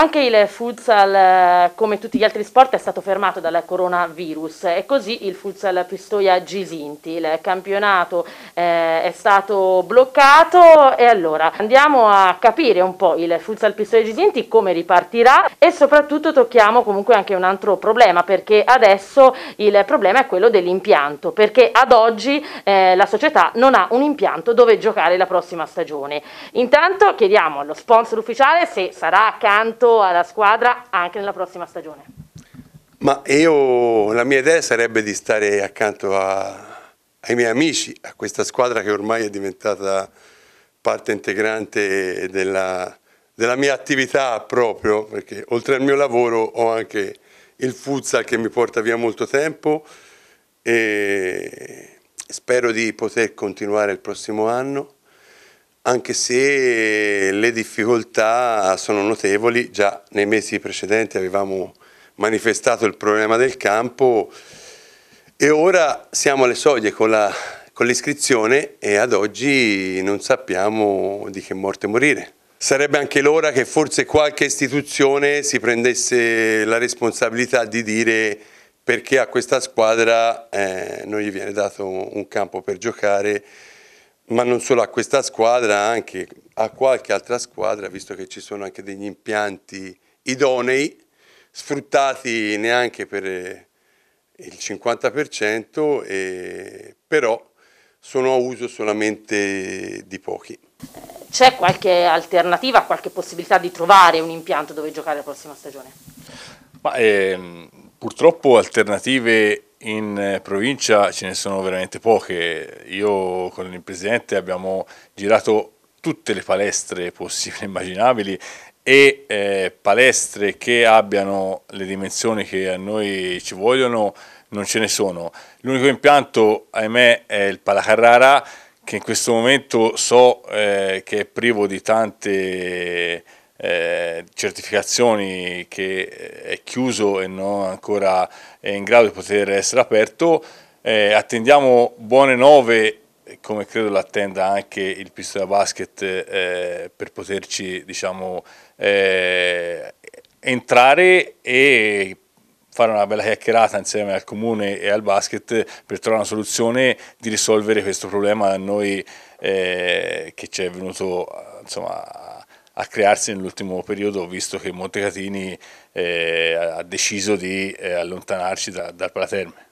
Anche il futsal, eh, come tutti gli altri sport, è stato fermato dal coronavirus e così il futsal Pistoia Gisinti, il campionato eh, è stato bloccato e allora andiamo a capire un po' il futsal Pistoia Gisinti come ripartirà e soprattutto tocchiamo comunque anche un altro problema perché adesso il problema è quello dell'impianto perché ad oggi eh, la società non ha un impianto dove giocare la prossima stagione. Intanto chiediamo allo sponsor ufficiale se sarà accanto aiuto alla squadra anche nella prossima stagione. Ma io, la mia idea sarebbe di stare accanto a, ai miei amici, a questa squadra che ormai è diventata parte integrante della, della mia attività proprio, perché oltre al mio lavoro ho anche il futsal che mi porta via molto tempo e spero di poter continuare il prossimo anno anche se le difficoltà sono notevoli, già nei mesi precedenti avevamo manifestato il problema del campo e ora siamo alle soglie con l'iscrizione e ad oggi non sappiamo di che morte morire. Sarebbe anche l'ora che forse qualche istituzione si prendesse la responsabilità di dire perché a questa squadra eh, non gli viene dato un campo per giocare ma non solo a questa squadra, anche a qualche altra squadra, visto che ci sono anche degli impianti idonei, sfruttati neanche per eh, il 50%, e, però sono a uso solamente di pochi. C'è qualche alternativa, qualche possibilità di trovare un impianto dove giocare la prossima stagione? Ma, ehm, Purtroppo alternative in eh, provincia ce ne sono veramente poche. Io con il presidente abbiamo girato tutte le palestre possibili e immaginabili e eh, palestre che abbiano le dimensioni che a noi ci vogliono non ce ne sono. L'unico impianto, ahimè, è il Palacarrara che in questo momento so eh, che è privo di tante eh, certificazioni che eh, è chiuso e non ancora è in grado di poter essere aperto. Eh, attendiamo buone nove, come credo l'attenda anche il Pistoia Basket, eh, per poterci diciamo, eh, entrare e fare una bella chiacchierata insieme al comune e al basket per trovare una soluzione di risolvere questo problema a noi eh, che ci è venuto insomma, a crearsi nell'ultimo periodo, visto che Montecatini eh, ha deciso di eh, allontanarci da, dal Palermo.